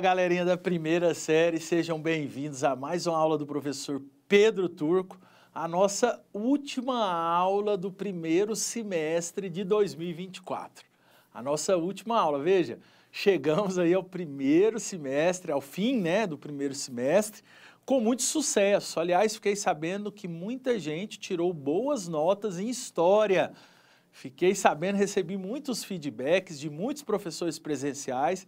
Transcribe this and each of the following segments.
galerinha da primeira série, sejam bem-vindos a mais uma aula do professor Pedro Turco, a nossa última aula do primeiro semestre de 2024. A nossa última aula, veja, chegamos aí ao primeiro semestre, ao fim, né, do primeiro semestre, com muito sucesso. Aliás, fiquei sabendo que muita gente tirou boas notas em história. Fiquei sabendo, recebi muitos feedbacks de muitos professores presenciais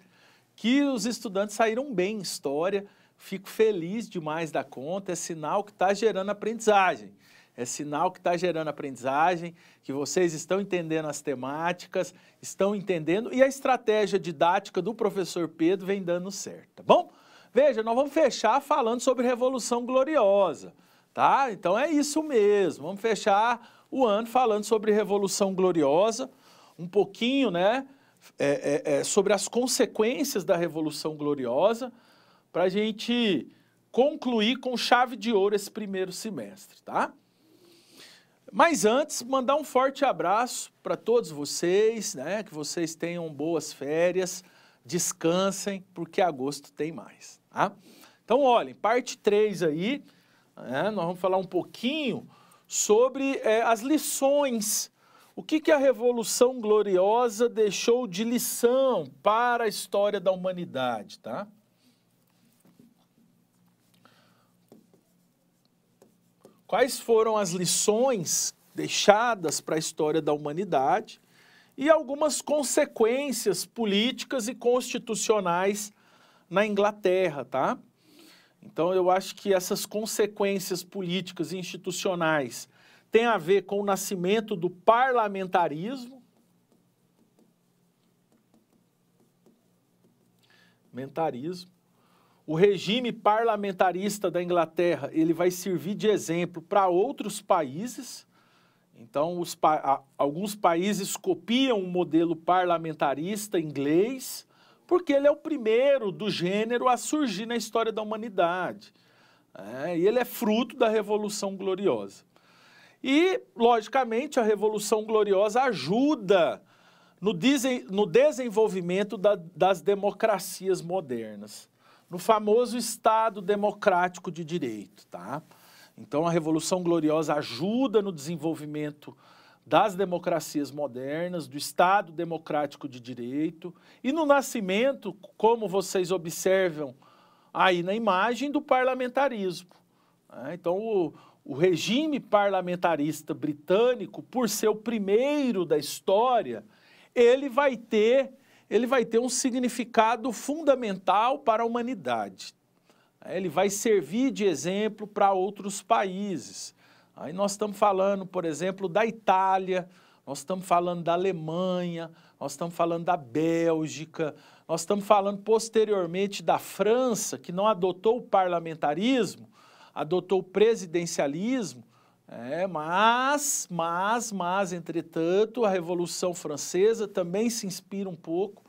que os estudantes saíram bem em história. Fico feliz demais da conta, é sinal que está gerando aprendizagem. É sinal que está gerando aprendizagem, que vocês estão entendendo as temáticas, estão entendendo e a estratégia didática do professor Pedro vem dando certo, tá bom? Veja, nós vamos fechar falando sobre Revolução Gloriosa, tá? Então é isso mesmo, vamos fechar o ano falando sobre Revolução Gloriosa, um pouquinho, né? É, é, é, sobre as consequências da Revolução Gloriosa, para a gente concluir com chave de ouro esse primeiro semestre, tá? Mas antes, mandar um forte abraço para todos vocês, né? Que vocês tenham boas férias, descansem, porque agosto tem mais, tá? Então, olhem, parte 3 aí, né, nós vamos falar um pouquinho sobre é, as lições o que, que a Revolução Gloriosa deixou de lição para a história da humanidade, tá? Quais foram as lições deixadas para a história da humanidade e algumas consequências políticas e constitucionais na Inglaterra, tá? Então eu acho que essas consequências políticas e institucionais tem a ver com o nascimento do parlamentarismo. O regime parlamentarista da Inglaterra ele vai servir de exemplo para outros países. Então, os, alguns países copiam o modelo parlamentarista inglês, porque ele é o primeiro do gênero a surgir na história da humanidade. É, e ele é fruto da Revolução Gloriosa. E, logicamente, a Revolução Gloriosa ajuda no, dizem, no desenvolvimento da, das democracias modernas, no famoso Estado democrático de direito, tá? Então, a Revolução Gloriosa ajuda no desenvolvimento das democracias modernas, do Estado democrático de direito e no nascimento, como vocês observam aí na imagem, do parlamentarismo. Né? Então, o, o regime parlamentarista britânico, por ser o primeiro da história, ele vai ter, ele vai ter um significado fundamental para a humanidade. Ele vai servir de exemplo para outros países. Aí nós estamos falando, por exemplo, da Itália, nós estamos falando da Alemanha, nós estamos falando da Bélgica, nós estamos falando posteriormente da França, que não adotou o parlamentarismo, adotou o presidencialismo, é, mas, mas, mas, entretanto, a Revolução Francesa também se inspira um pouco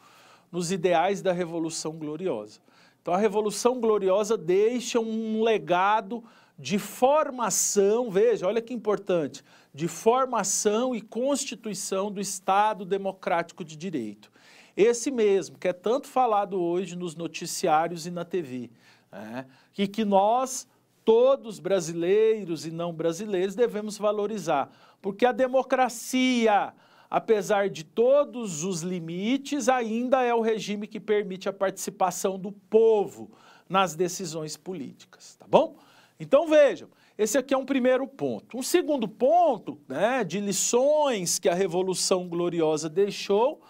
nos ideais da Revolução Gloriosa. Então, a Revolução Gloriosa deixa um legado de formação, veja, olha que importante, de formação e constituição do Estado Democrático de Direito. Esse mesmo, que é tanto falado hoje nos noticiários e na TV. Né? E que nós todos brasileiros e não brasileiros devemos valorizar, porque a democracia, apesar de todos os limites, ainda é o regime que permite a participação do povo nas decisões políticas, tá bom? Então vejam, esse aqui é um primeiro ponto. Um segundo ponto, né, de lições que a Revolução Gloriosa deixou,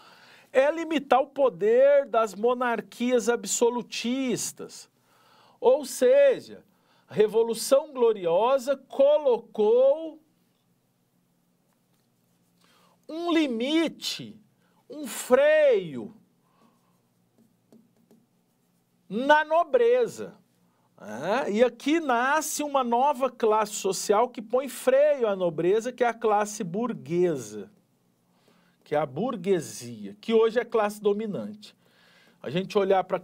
é limitar o poder das monarquias absolutistas. Ou seja, a Revolução Gloriosa colocou um limite, um freio na nobreza. É, e aqui nasce uma nova classe social que põe freio à nobreza, que é a classe burguesa, que é a burguesia, que hoje é a classe dominante. A gente olhar para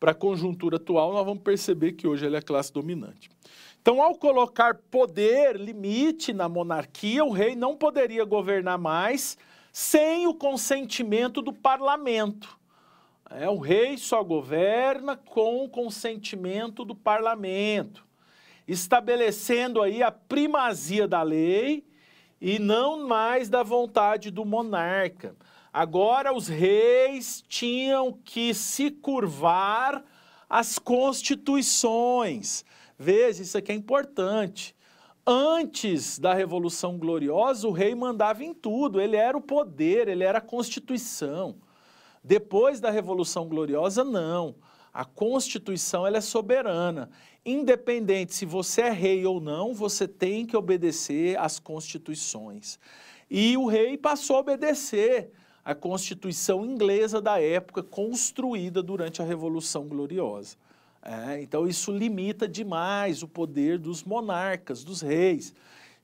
para a conjuntura atual, nós vamos perceber que hoje ele é a classe dominante. Então, ao colocar poder, limite na monarquia, o rei não poderia governar mais sem o consentimento do parlamento. É, o rei só governa com o consentimento do parlamento, estabelecendo aí a primazia da lei e não mais da vontade do monarca. Agora os reis tinham que se curvar às constituições. Veja, isso aqui é importante. Antes da Revolução Gloriosa, o rei mandava em tudo, ele era o poder, ele era a Constituição. Depois da Revolução Gloriosa, não. A Constituição ela é soberana. Independente se você é rei ou não, você tem que obedecer às constituições. E o rei passou a obedecer a Constituição inglesa da época, construída durante a Revolução Gloriosa. É, então, isso limita demais o poder dos monarcas, dos reis.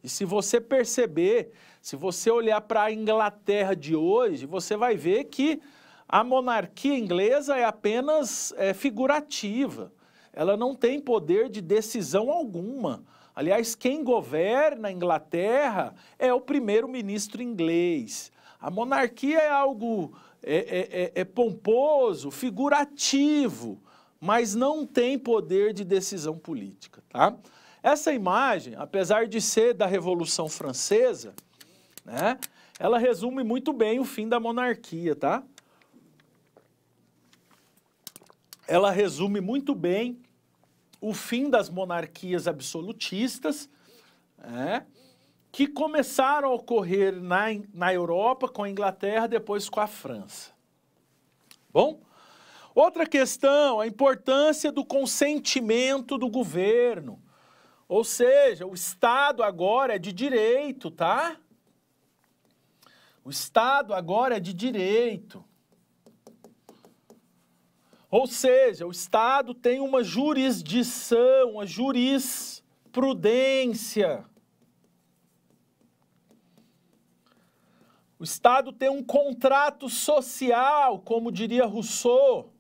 E se você perceber, se você olhar para a Inglaterra de hoje, você vai ver que a monarquia inglesa é apenas é, figurativa, ela não tem poder de decisão alguma. Aliás, quem governa a Inglaterra é o primeiro-ministro inglês. A monarquia é algo é, é, é, é pomposo, figurativo, mas não tem poder de decisão política, tá? Essa imagem, apesar de ser da Revolução Francesa, né, ela resume muito bem o fim da monarquia, tá? Ela resume muito bem o fim das monarquias absolutistas, né? que começaram a ocorrer na, na Europa, com a Inglaterra, depois com a França. Bom? Outra questão, a importância do consentimento do governo. Ou seja, o Estado agora é de direito, tá? O Estado agora é de direito. Ou seja, o Estado tem uma jurisdição, uma jurisprudência. Estado tem um contrato social, como diria Rousseau.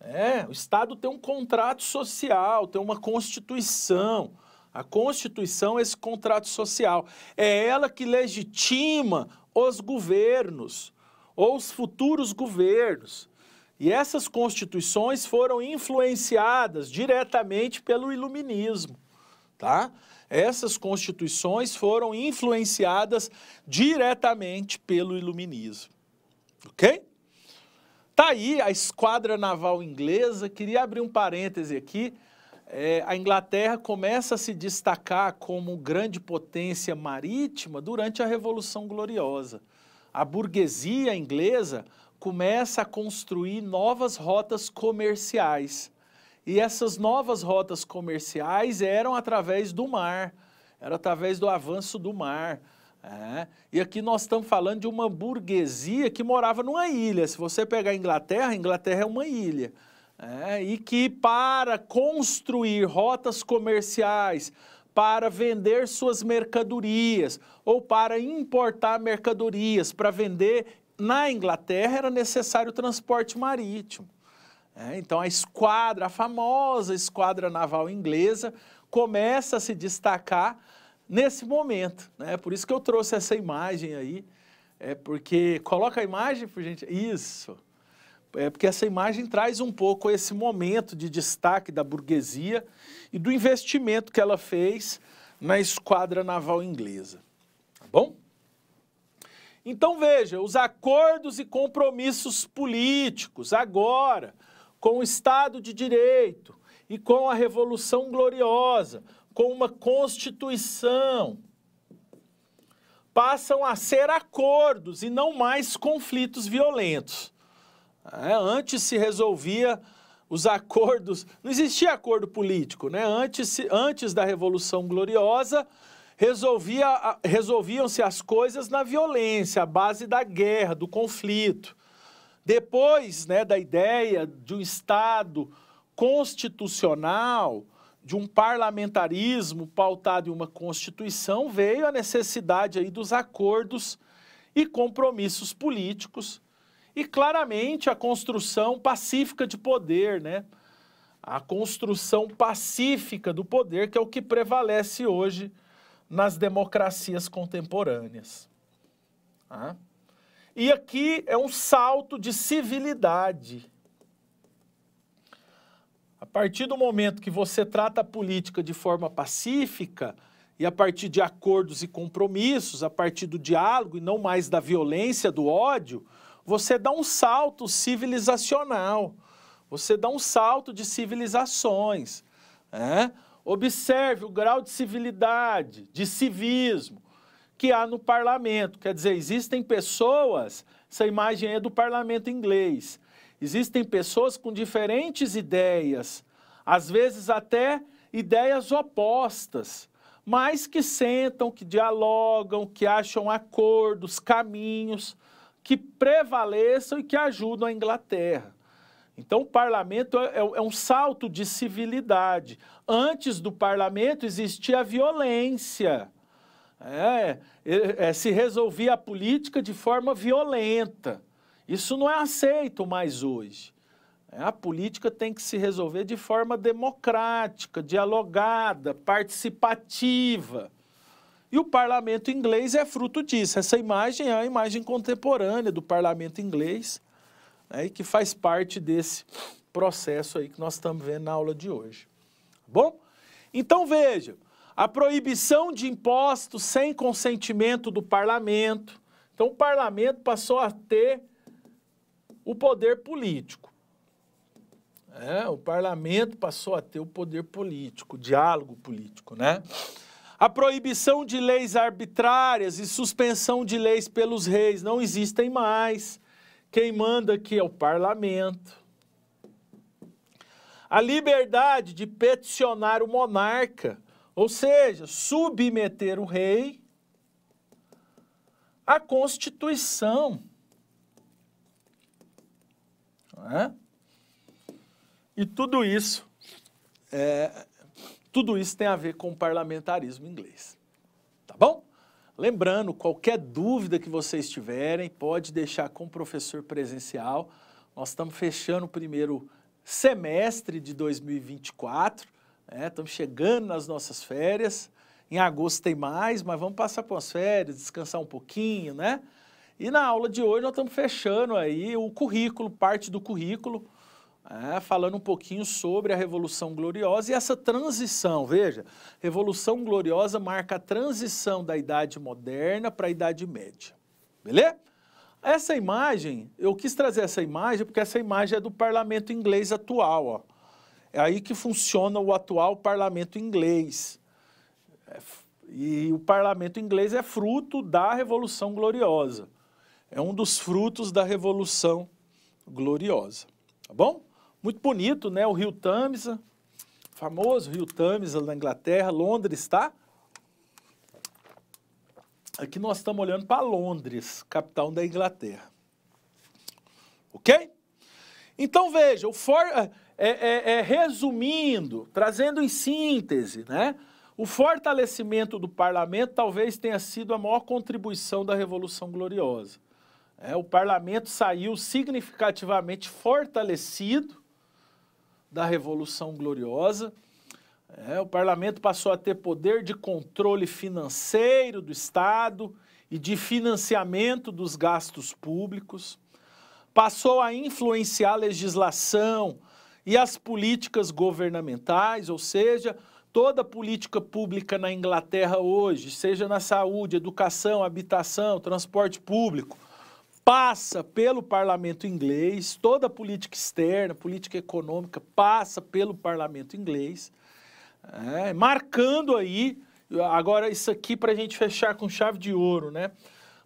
É, o Estado tem um contrato social, tem uma Constituição. A Constituição é esse contrato social. É ela que legitima os governos ou os futuros governos. E essas constituições foram influenciadas diretamente pelo iluminismo tá? Essas constituições foram influenciadas diretamente pelo iluminismo. OK? Tá aí a esquadra naval inglesa, queria abrir um parêntese aqui. É, a Inglaterra começa a se destacar como grande potência marítima durante a Revolução Gloriosa. A burguesia inglesa começa a construir novas rotas comerciais e essas novas rotas comerciais eram através do mar, era através do avanço do mar. É. E aqui nós estamos falando de uma burguesia que morava numa ilha. Se você pegar a Inglaterra, a Inglaterra é uma ilha. É. E que para construir rotas comerciais, para vender suas mercadorias ou para importar mercadorias para vender na Inglaterra era necessário transporte marítimo. É, então, a esquadra, a famosa esquadra naval inglesa, começa a se destacar nesse momento. Né? Por isso que eu trouxe essa imagem aí, é porque coloca a imagem, por gente. Isso. É porque essa imagem traz um pouco esse momento de destaque da burguesia e do investimento que ela fez na esquadra naval inglesa. Tá bom? Então veja, os acordos e compromissos políticos agora com o Estado de Direito e com a Revolução Gloriosa, com uma Constituição, passam a ser acordos e não mais conflitos violentos. É, antes se resolvia os acordos, não existia acordo político, né? Antes, antes da Revolução Gloriosa, resolvia, resolviam-se as coisas na violência, à base da guerra, do conflito. Depois né, da ideia de um Estado constitucional, de um parlamentarismo pautado em uma Constituição, veio a necessidade aí dos acordos e compromissos políticos e claramente a construção pacífica de poder, né? A construção pacífica do poder, que é o que prevalece hoje nas democracias contemporâneas. Ah. E aqui é um salto de civilidade. A partir do momento que você trata a política de forma pacífica, e a partir de acordos e compromissos, a partir do diálogo e não mais da violência, do ódio, você dá um salto civilizacional, você dá um salto de civilizações. Né? Observe o grau de civilidade, de civismo, que há no parlamento. Quer dizer, existem pessoas, essa imagem é do parlamento inglês. Existem pessoas com diferentes ideias, às vezes até ideias opostas, mas que sentam, que dialogam, que acham acordos, caminhos que prevaleçam e que ajudam a Inglaterra. Então, o parlamento é, é, é um salto de civilidade. Antes do parlamento existia a violência é é, é, é, se resolvia a política de forma violenta. Isso não é aceito mais hoje. É, a política tem que se resolver de forma democrática, dialogada, participativa. E o parlamento inglês é fruto disso. Essa imagem é a imagem contemporânea do parlamento inglês, né, que faz parte desse processo aí que nós estamos vendo na aula de hoje. Tá bom, então veja, a proibição de impostos sem consentimento do parlamento. Então, o parlamento passou a ter o poder político. É, o parlamento passou a ter o poder político, o diálogo político, né? A proibição de leis arbitrárias e suspensão de leis pelos reis não existem mais. Quem manda aqui é o parlamento. A liberdade de peticionar o monarca ou seja, submeter o rei à Constituição. É? E tudo isso, é, tudo isso tem a ver com o parlamentarismo inglês. Tá bom? Lembrando, qualquer dúvida que vocês tiverem, pode deixar com o professor presencial. Nós estamos fechando o primeiro semestre de 2024. É, estamos chegando nas nossas férias. Em agosto tem mais, mas vamos passar por as férias, descansar um pouquinho, né? E na aula de hoje nós estamos fechando aí o currículo, parte do currículo, é, falando um pouquinho sobre a Revolução Gloriosa e essa transição. Veja, Revolução Gloriosa marca a transição da Idade Moderna para a Idade Média. Beleza? Essa imagem, eu quis trazer essa imagem porque essa imagem é do parlamento inglês atual, ó. É aí que funciona o atual parlamento inglês. É e o parlamento inglês é fruto da Revolução Gloriosa. É um dos frutos da Revolução Gloriosa. Tá bom? Muito bonito, né? O Rio Tamisa, famoso Rio Tamisa na Inglaterra, Londres, tá? Aqui nós estamos olhando para Londres, capital da Inglaterra. Ok? Então veja, o For eh, é, é, é, resumindo, trazendo em síntese, né? O fortalecimento do parlamento talvez tenha sido a maior contribuição da Revolução Gloriosa. É, o parlamento saiu significativamente fortalecido da Revolução Gloriosa. É, o parlamento passou a ter poder de controle financeiro do Estado e de financiamento dos gastos públicos, passou a influenciar a legislação e as políticas governamentais, ou seja, toda política pública na Inglaterra hoje, seja na saúde, educação, habitação, transporte público, passa pelo parlamento inglês, toda política externa, política econômica passa pelo parlamento inglês, é, marcando aí, agora isso aqui para a gente fechar com chave de ouro, né?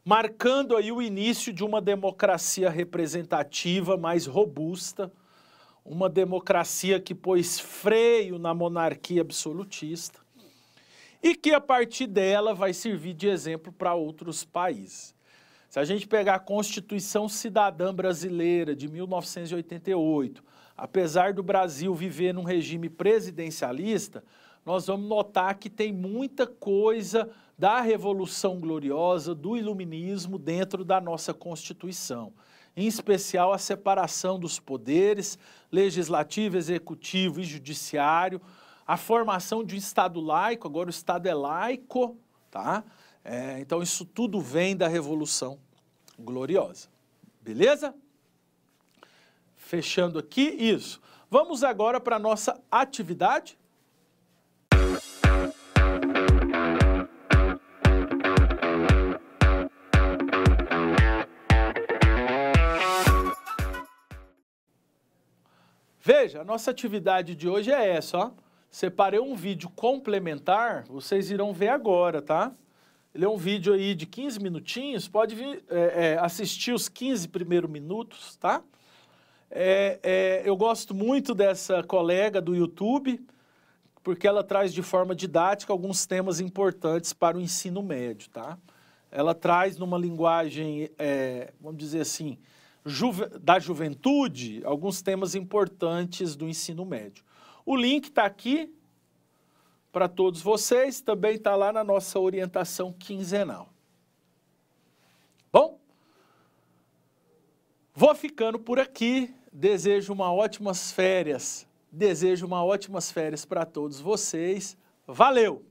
Marcando aí o início de uma democracia representativa mais robusta, uma democracia que pôs freio na monarquia absolutista e que a partir dela vai servir de exemplo para outros países. Se a gente pegar a Constituição Cidadã Brasileira de 1988, apesar do Brasil viver num regime presidencialista, nós vamos notar que tem muita coisa da Revolução Gloriosa, do Iluminismo dentro da nossa Constituição em especial a separação dos poderes legislativo, executivo e judiciário, a formação de um Estado laico, agora o Estado é laico, tá? É, então isso tudo vem da Revolução Gloriosa, beleza? Fechando aqui isso. Vamos agora para a nossa atividade Veja, a nossa atividade de hoje é essa, ó. Separei um vídeo complementar, vocês irão ver agora, tá? Ele é um vídeo aí de 15 minutinhos, pode vir, é, é, assistir os 15 primeiros minutos, tá? É, é, eu gosto muito dessa colega do YouTube, porque ela traz de forma didática alguns temas importantes para o ensino médio, tá? Ela traz numa linguagem, é, vamos dizer assim, juve, da juventude, alguns temas importantes do ensino médio. O link está aqui para todos vocês, também está lá na nossa orientação quinzenal. Bom, vou ficando por aqui. Desejo uma ótimas férias. Desejo uma ótimas férias para todos vocês. Valeu!